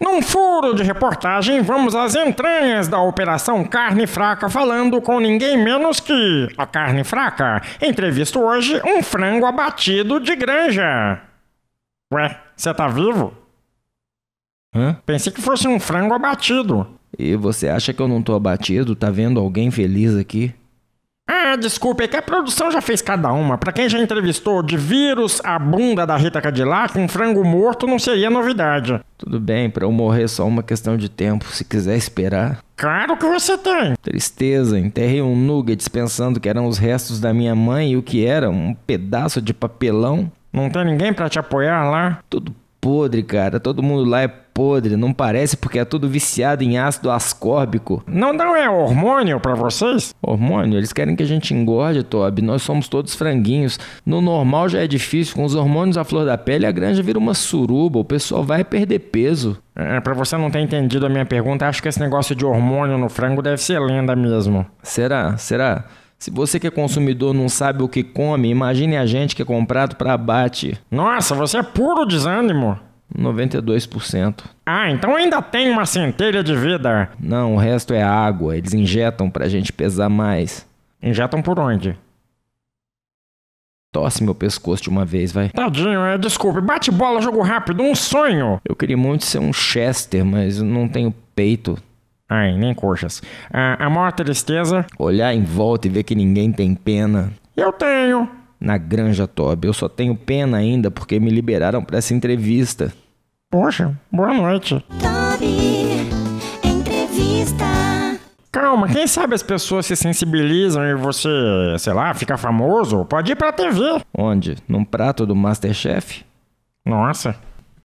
Num furo de reportagem, vamos às entranhas da Operação Carne Fraca, falando com ninguém menos que a Carne Fraca. Entrevisto hoje um frango abatido de granja. Ué, você tá vivo? Hã? Pensei que fosse um frango abatido. E você acha que eu não tô abatido? Tá vendo alguém feliz aqui? Ah, desculpa, é que a produção já fez cada uma. Pra quem já entrevistou de vírus a bunda da Rita Cadillac, um frango morto não seria novidade. Tudo bem, para eu morrer é só uma questão de tempo, se quiser esperar. Claro que você tem! Tristeza, enterrei um nuggets pensando que eram os restos da minha mãe e o que era? Um pedaço de papelão? Não tem ninguém para te apoiar lá? Tudo podre, cara. Todo mundo lá é podre, não parece porque é tudo viciado em ácido ascórbico. Não, não é hormônio para vocês? Hormônio? Eles querem que a gente engorde, Toby. Nós somos todos franguinhos. No normal já é difícil, com os hormônios à flor da pele a granja vira uma suruba, o pessoal vai perder peso. É, pra você não ter entendido a minha pergunta, acho que esse negócio de hormônio no frango deve ser lenda mesmo. Será? Será? Se você que é consumidor não sabe o que come, imagine a gente que é comprado para abate. Nossa, você é puro desânimo. 92%. Ah, então ainda tem uma centelha de vida. Não, o resto é água. Eles injetam pra gente pesar mais. Injetam por onde? Tosse meu pescoço de uma vez, vai. Tadinho, é, desculpe. Bate bola, jogo rápido, um sonho. Eu queria muito ser um Chester, mas não tenho peito. Ai, nem coxas. A, ah, a maior tristeza... Olhar em volta e ver que ninguém tem pena. Eu tenho na Granja Tob. Eu só tenho pena ainda porque me liberaram para essa entrevista. Poxa, boa noite. Toby, entrevista. Calma, quem sabe as pessoas se sensibilizam e você, sei lá, fica famoso? Pode ir pra TV. Onde? Num prato do Masterchef? Nossa,